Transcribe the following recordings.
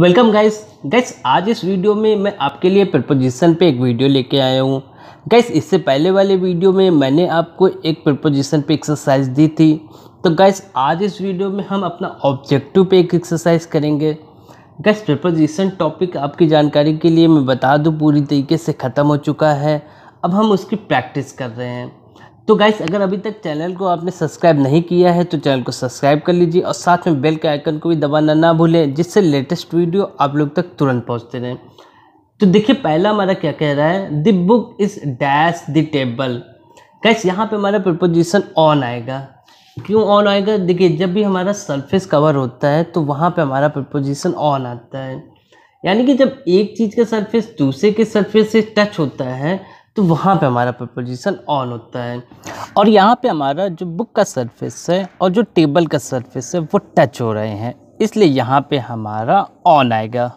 welcome guys guys आज इस video में मैं आपके लिए प्रपोजिशन पे एक वीडियो लेके आया हूँ गाइस इससे पहले वाले वीडियो में मैंने आपको एक प्रपोजिशन पे एक्सरसाइज दी थी तो गाइस आज इस वीडियो में हम अपना ऑब्जेक्टिव पे एक एक्सरसाइज करेंगे गाइस प्रपोजिशन टॉपिक आपकी जानकारी के लिए मैं बता दूँ पूरी तरीके से ख़त्म हो चुका है अब हम उसकी प्रैक्टिस कर रहे हैं तो गाइस अगर अभी तक चैनल को आपने सब्सक्राइब नहीं किया है तो चैनल को सब्सक्राइब कर लीजिए और साथ में बेल के आइकन को भी दबाना ना भूलें जिससे लेटेस्ट वीडियो आप लोग तक तुरंत पहुंचते रहें तो देखिए पहला हमारा क्या कह रहा है the book is dash the table guys यहाँ पे हमारा प्रपोजिशन ऑन आएगा क्यों ऑन आएगा देखिए जब भी हमारा सरफेस कवर होता है तो वहाँ पर हमारा प्रपोजिशन ऑन आता है यानी कि जब एक चीज़ का सर्फेस दूसरे के सर्फेस से टच होता है तो वहाँ पे हमारा प्रपोजिशन ऑन होता है और यहाँ पे हमारा जो बुक का सरफेस है और जो टेबल का सरफेस है वो टच हो रहे हैं इसलिए यहाँ पे हमारा ऑन आएगा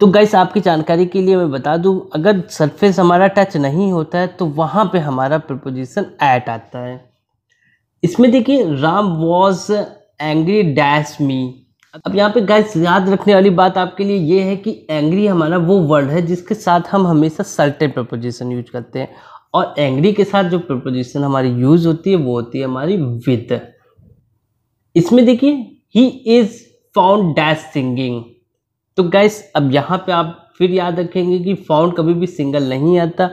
तो गैस आपकी जानकारी के लिए मैं बता दूँ अगर सरफेस हमारा टच नहीं होता है तो वहाँ पे हमारा प्रपोजिशन ऐट आता है इसमें देखिए Ram was angry dash me अब यहाँ पे गैस याद रखने वाली बात आपके लिए ये है कि एंग्री हमारा वो वर्ड है जिसके साथ हम हमेशा सर्टेन प्रपोजिशन यूज करते हैं और एंग्री के साथ जो प्रपोजिशन हमारी यूज होती है वो होती है हमारी विद इसमें देखिए he is found dash singing तो गैस अब यहाँ पे आप फिर याद रखेंगे कि फाउंड कभी भी सिंगल नहीं आता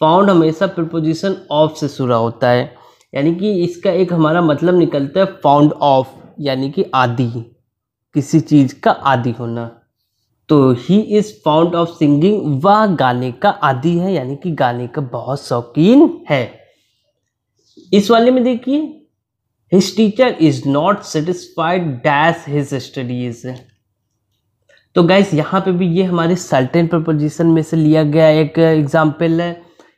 फाउंड हमेशा प्रपोजिशन ऑफ से शुरू होता है यानी कि इसका एक हमारा मतलब निकलता है फाउंड ऑफ यानी कि आदि किसी चीज़ का आदि होना तो he is found of singing वह गाने का आदि है यानी कि गाने का बहुत शौकीन है इस वाले में देखिए his teacher is not satisfied dash his studies तो गैस यहाँ पे भी ये हमारे सल्टेन प्रपोजिशन में से लिया गया एक एग्जाम्पल है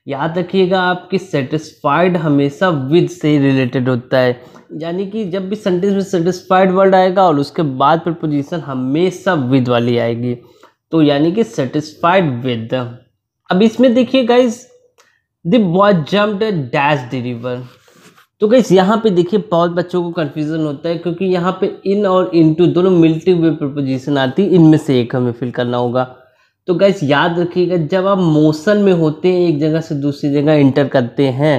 याद रखिएगा आपकी सेटिस्फाइड हमेशा विद से रिलेटेड होता है यानी कि जब भी सेंटेंस में सेटिस्फाइड वर्ड आएगा और उसके बाद प्रपोजिशन हमेशा विद वाली आएगी तो यानी कि सेटिस्फाइड विद अब इसमें देखिए guys the boy jumped dash the river तो गाइज यहाँ पे देखिए बहुत बच्चों को कन्फ्यूज़न होता है क्योंकि यहाँ पे इन और इनटू दोनों मिलते हुए प्रपोजिशन आती है इनमें से एक हमें फिल करना होगा तो गैस याद रखिएगा जब आप मोशन में होते हैं एक जगह से दूसरी जगह इंटर करते हैं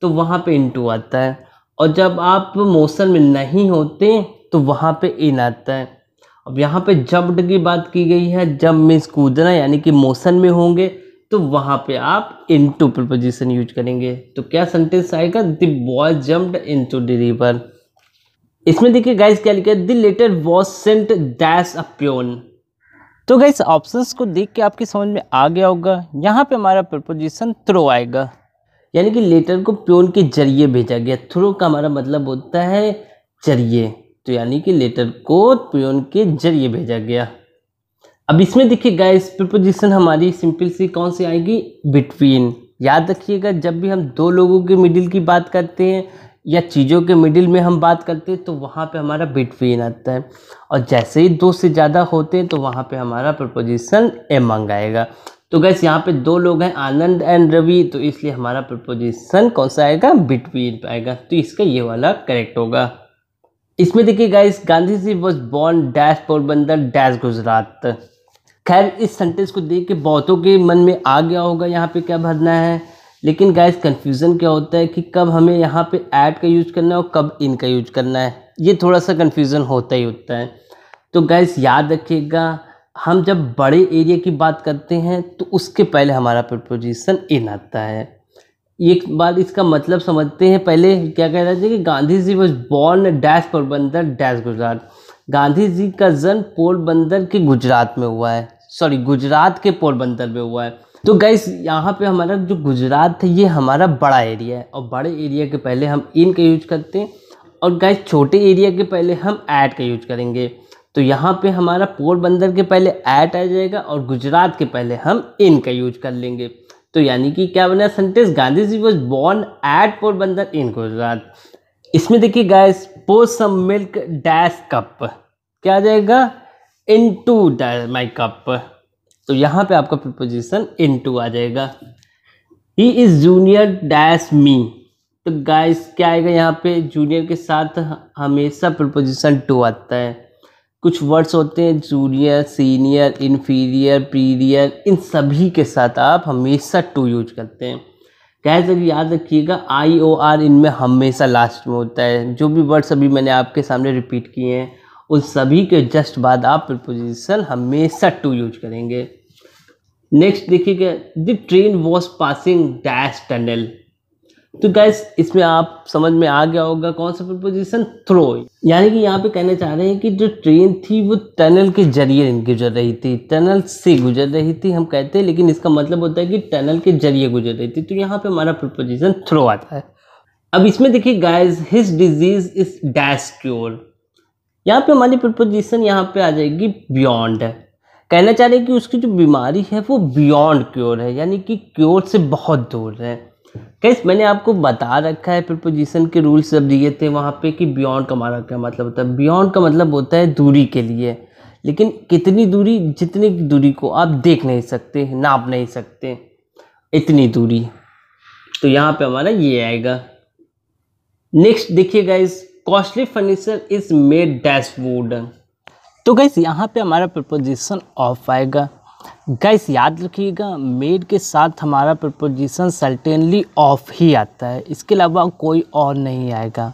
तो वहाँ पे इंटू आता है और जब आप मोशन में नहीं होते तो वहाँ पे इन आता है अब यहाँ पे जम्ड की बात की गई है जब मीन्स कूदना यानी कि मोशन में होंगे तो वहाँ पे आप इंटू प्रपोजिशन यूज करेंगे तो क्या सेंटेंस आएगा the boy jumped into the river इसमें देखिए गाइस क्या लिखा है the letter was sent dash a peon तो गई ऑप्शंस को देख के आपकी समझ में आ गया होगा यहाँ पे हमारा प्रपोजिशन थ्रो आएगा यानी कि लेटर को प्योन के जरिए भेजा गया थ्रो का हमारा मतलब होता है जरिए तो यानी कि लेटर को प्योन के जरिए भेजा गया अब इसमें देखिए गाइस प्रपोजिशन हमारी सिंपल सी कौन सी आएगी बिटवीन याद रखिएगा जब भी हम दो लोगों के मिडिल की बात करते हैं या चीज़ों के मिडिल में हम बात करते हैं तो वहाँ पे हमारा बिटवीन आता है और जैसे ही दो से ज़्यादा होते हैं तो वहाँ पे हमारा प्रपोजिशन एमंग आएगा तो गैस यहाँ पे दो लोग हैं आनंद एंड रवि तो इसलिए हमारा प्रपोजिशन कौन सा आएगा बिटवीन आएगा तो इसका ये वाला करेक्ट होगा इसमें देखिए guys Gandhi ji was born dash Porbandar dash Gujarat खैर इस सेंटेंस को देख के बहुतों के मन में आ गया होगा यहाँ पे क्या भरना है लेकिन गैस कन्फ्यूज़न क्या होता है कि कब हमें यहाँ पे ऐड का यूज करना है और कब इन का यूज करना है ये थोड़ा सा कन्फ्यूज़न होता ही होता है तो गैस याद रखिएगा हम जब बड़े एरिया की बात करते हैं तो उसके पहले हमारा प्रपोजिशन इन आता है एक बात इसका मतलब समझते हैं पहले क्या कह रहे थे कि Gandhi ji was born dash Porbandar dash Gujarat Gandhi ji का जन्म पोरबंदर के गुजरात में हुआ है सॉरी गुजरात के पोरबंदर में हुआ है तो गैस यहाँ पे हमारा जो गुजरात है ये हमारा बड़ा एरिया है और बड़े एरिया के पहले हम इन का यूज करते हैं और गैस छोटे एरिया के पहले हम ऐड का यूज करेंगे तो यहाँ पे हमारा पोरबंदर के पहले ऐट आ जाएगा और गुजरात के पहले हम इन का यूज कर लेंगे तो यानी कि क्या बना sentence Gandhi ji was born at Porbandar in Gujarat इसमें देखिए गैस पोसम सम मिल्क डैश कप क्या आ जाएगा इन टू माई कप तो यहाँ पे आपका प्रपोजिशन इन टू आ जाएगा he is junior dash me तो गाइस क्या आएगा यहाँ पे जूनियर के साथ हमेशा प्रपोजिशन टू आता है कुछ वर्ड्स होते हैं जूनियर सीनियर इन्फीरियर प्रीरियर इन सभी के साथ आप हमेशा टू यूज करते हैं गैस अगर याद रखिएगा आई ओ आर इनमें हमेशा लास्ट में होता है जो भी वर्ड्स अभी मैंने आपके सामने रिपीट किए हैं उन सभी के जस्ट बाद आप प्रपोजिशन हमेशा टू यूज करेंगे नेक्स्ट देखिए the train was passing dash tunnel तो गैस इसमें आप समझ में आ गया होगा कौन सा प्रपोजिशन थ्रो यानी कि यहाँ पे कहना चाह रहे हैं कि जो ट्रेन थी वो टनल के जरिए गुजर रही थी टनल से गुजर रही थी हम कहते हैं लेकिन इसका मतलब होता है कि टनल के जरिए गुजर रही थी तो यहाँ पे हमारा प्रपोजिशन थ्रो आता है अब इसमें देखिए guys his disease is dash cure यहाँ पे हमारी प्रपोजिशन यहाँ पे आ जाएगी बियॉन्ड कहना चाह रहे हैं कि उसकी जो बीमारी है वो बियॉन्ड क्योर है यानी कि क्योर से बहुत दूर है कैस मैंने आपको बता रखा है प्रपोजिशन के रूल्स जब दिए थे वहाँ पे कि बियॉन्ड का हमारा क्या मतलब होता है बियॉन्ड का मतलब होता है दूरी के लिए लेकिन कितनी दूरी जितनी दूरी को आप देख नहीं सकते नाप नहीं सकते इतनी दूरी तो यहाँ पे हमारा ये आएगा नेक्स्ट देखिए guys costly furniture is made dash wood तो गैस यहाँ पे हमारा प्रपोजिशन ऑफ आएगा गैस याद रखिएगा मेड के साथ हमारा प्रपोजिशन सर्टेनली ऑफ ही आता है इसके अलावा कोई और नहीं आएगा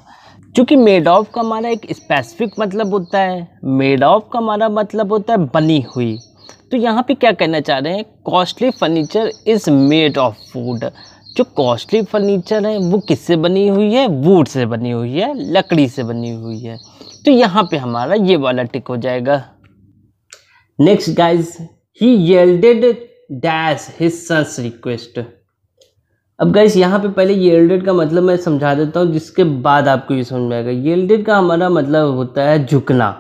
क्योंकि मेड ऑफ का हमारा एक स्पेसिफिक मतलब होता है मेड ऑफ का हमारा मतलब होता है बनी हुई तो यहाँ पे क्या कहना चाह रहे हैं costly furniture is made of food जो कॉस्टली फर्नीचर है वो किससे बनी हुई है वुड से बनी हुई है लकड़ी से बनी हुई है तो यहाँ पे हमारा ये वाला टिक हो जाएगा next guys he yielded dash his son's request अब गाइस यहाँ पे पहले येल्डेड का मतलब मैं समझा देता हूँ जिसके बाद आपको ये समझ में आएगा येल्डेड का हमारा मतलब होता है झुकना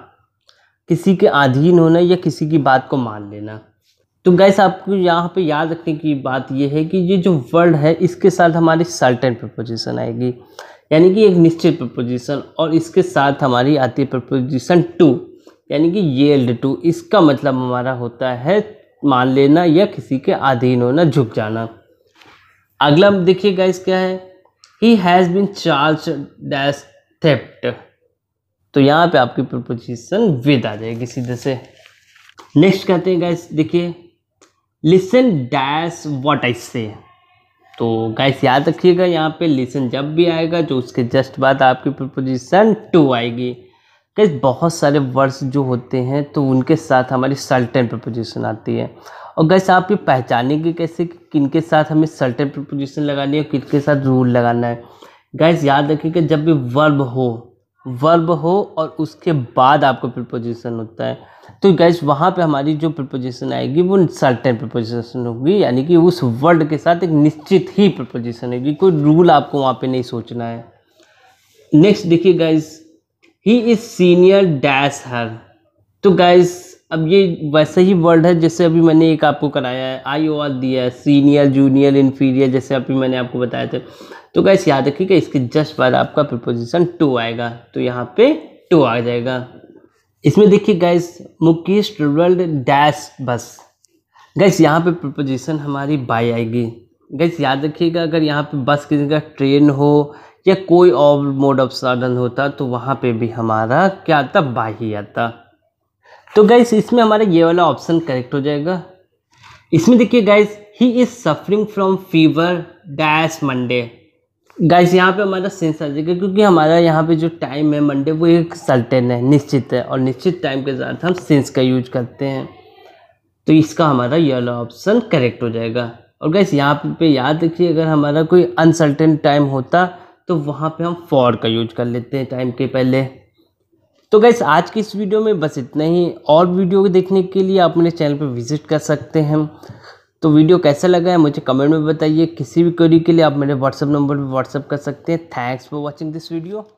किसी के अधीन होना या किसी की बात को मान लेना तो गैस आपको यहाँ पे याद रखने की बात यह है कि ये जो वर्ड है इसके साथ हमारी सर्टेन प्रपोजिशन आएगी यानी कि एक निश्चित प्रपोजिशन और इसके साथ हमारी आती है प्रपोजिशन टू यानी कि येल्ड टू इसका मतलब हमारा होता है मान लेना या किसी के अधीन होना झुक जाना अगला देखिए गाइस क्या है he has been charge dash theft तो यहाँ पे आपकी प्रपोजिशन विद आ जाएगी सीधे से नेक्स्ट कहते हैं गाइस देखिए लिसन डैश वॉट आई से तो गैस याद रखिएगा यहाँ पे लिसन जब भी आएगा जो तो उसके जस्ट बाद आपकी प्रपोजिशन टू आएगी गैस बहुत सारे वर्ड्स जो होते हैं तो उनके साथ हमारी सल्टन प्रपोजिशन आती है और गैस आप ये पहचानेंगे कैसे कि किन के साथ हमें सल्टन प्रपोजिशन लगानी है और किन के साथ रूल लगाना है गैस याद रखिएगा जब भी वर्ब हो वर्ब हो और उसके बाद आपको प्रिपोजिशन होता है तो गैस वहाँ पे हमारी जो प्रिपोजिशन आएगी वो सर्टेन प्रिपोजिशन होगी यानी कि उस वर्ड के साथ एक निश्चित ही प्रिपोजिशन होगी कोई रूल आपको वहाँ पे नहीं सोचना है नेक्स्ट देखिए guys he is senior dash हर तो गैस अब ये वैसे ही वर्ड है जैसे अभी मैंने एक आपको कराया है आई ओ आर दिया है सीनियर जूनियर इन्फीरियर जैसे अभी मैंने आपको बताया था तो गैस याद रखिएगा इसके जस्ट बाद आपका प्रपोजिशन टू आएगा तो यहाँ पे टू आ जाएगा इसमें देखिए गैस मुकेश ट्रेवल्ड डैश बस गैस यहाँ पे प्रपोजिशन हमारी बाई आएगी गैस याद रखिएगा अगर यहाँ पे बस की जगह ट्रेन हो या कोई और मोड ऑफ साधन होता तो वहाँ पे भी हमारा क्या आता बाई आता तो गाइस इसमें हमारा ये वाला ऑप्शन करेक्ट हो जाएगा इसमें देखिए guys he is suffering from fever dash Monday guys यहाँ पे हमारा सेंस आ जाएगा क्योंकि हमारा यहाँ पे जो टाइम है मंडे वो एक सर्टेन है निश्चित है और निश्चित टाइम के साथ हम सेंस का यूज करते हैं तो इसका हमारा ये वाला ऑप्शन करेक्ट हो जाएगा और गैस यहाँ पे याद रखिए अगर हमारा कोई अनसर्टेन टाइम होता तो वहाँ पे हम फॉर का यूज कर लेते हैं टाइम के पहले तो गैस आज की इस वीडियो में बस इतना ही और वीडियो को देखने के लिए आप मेरे चैनल पर विजिट कर सकते हैं तो वीडियो कैसा लगा है मुझे कमेंट में बताइए किसी भी क्वेरी के लिए आप मेरे व्हाट्सअप नंबर पर व्हाट्सअप कर सकते हैं thanks for watching this video